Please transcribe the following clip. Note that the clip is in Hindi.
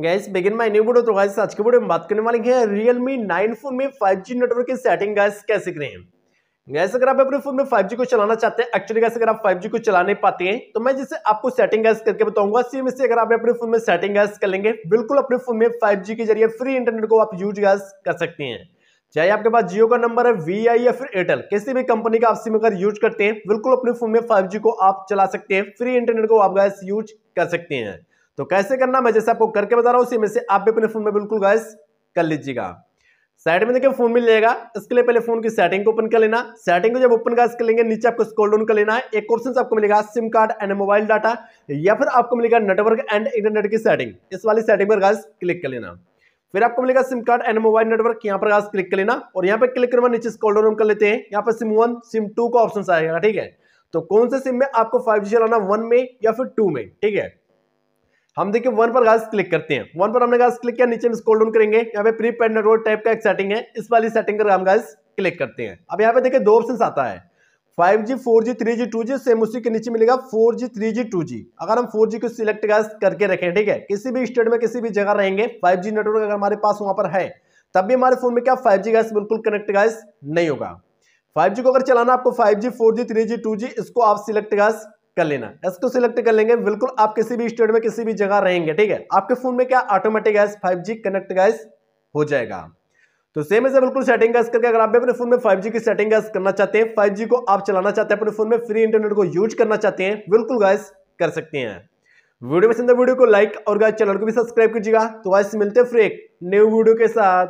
gas begin my new video तो गैस आज के वीडियो में बात करने वाले हैं रियलमी नाइन फोन में 5G नेटवर्क की सेटिंग गैस कैसे करें गैस अगर आप अपने फोन में 5G को चलाना चाहते हैं एक्चुअली गैस अगर आप 5G को चला नहीं पाते हैं तो मैं जैसे आपको सेटिंग गैस करके बताऊंगा सेम इससे अगर आप अपने फोन में सेटिंग गैस कर लेंगे बिल्कुल अपने फोन में 5G के जरिए फ्री इंटरनेट को आप यूज गैस कर सकते हैं चाहे आपके पास जियो का नंबर है वी या फिर एयरटेल किसी भी कंपनी का आप सिम अगर यूज करते हैं बिल्कुल अपने फोन में 5G को आप चला सकते हैं फ्री इंटरनेट को आप गैस यूज कर सकते हैं तो कैसे करना मैं जैसे आपको करके बता रहा हूँ उसी में से आप भी अपने फोन में बिल्कुल गैस कर लीजिएगा साइड में देखिए फोन मिल जाएगा इसके लिए पहले फोन की सेटिंग को ओपन कर लेना सेटिंग को जब ओपन गैस कर लेंगे नीचे आपको स्कोल डाउन कर लेना है एक ऑप्शन आपको मिलेगा SIM card and mobile data या फिर आपको मिलेगा नेटवर्क एंड इंटरनेट की सेटिंग इस वाली सेटिंग पर गैस क्लिक कर लेना फिर आपको मिलेगा SIM card and mobile network यहाँ पर गैस क्लिक कर लेना और यहाँ पर क्लिक करना नीचे स्कोल डाउन कर लेते हैं यहाँ पर सिम वन सिम टू का ऑप्शन आएगा ठीक है तो कौन से सिम में आपको फाइव चलाना वन में या फिर टू में ठीक है हम देखिए वन पर गाइस क्लिक करते हैं वन पर हमने गाइस क्लिक किया नीचे में स्क्रॉल डाउन करेंगे यहाँ पे प्री पेड नेटवर्क टाइप का एक सेटिंग है इस वाली सेटिंग पर हम गाइस क्लिक करते हैं अब यहाँ पे देखिए दो ऑप्शन आता है 5G, 4G, 3G, 2G same उसी के नीचे मिलेगा 4G, 3G, 2G अगर हम 4G को सिलेक्ट करके रखें ठीक है किसी भी स्टेट में किसी भी जगह रहेंगे 5G नेटवर्क अगर हमारे पास वहां पर है तब भी हमारे फोन में क्या 5G गैस बिल्कुल कनेक्ट गैस नहीं होगा 5G को अगर चलाना आपको 5G, 4G, 3G, 2G इसको आप सिलेक्ट गैस कर लेना इसको सिलेक्ट कर लेंगे बिल्कुल आप किसी भी स्टेट में किसी भी जगह रहेंगे ठीक है आपके फोन में क्या automatic guys five connect guys हो जाएगा तो सेम ऐसे बिल्कुल सेटिंग गैस करके अगर आप भी अपने फोन में 5G की सेटिंग गैस करना चाहते हैं 5G को आप चलाना चाहते हैं अपने फोन में फ्री इंटरनेट को यूज करना चाहते हैं बिल्कुल गैस कर सकते हैं वीडियो में वीडियो को लाइक और गैस चैनल को भी सब्सक्राइब कीजिएगा तो वैसे मिलते हैं फ्री न्यू वीडियो के साथ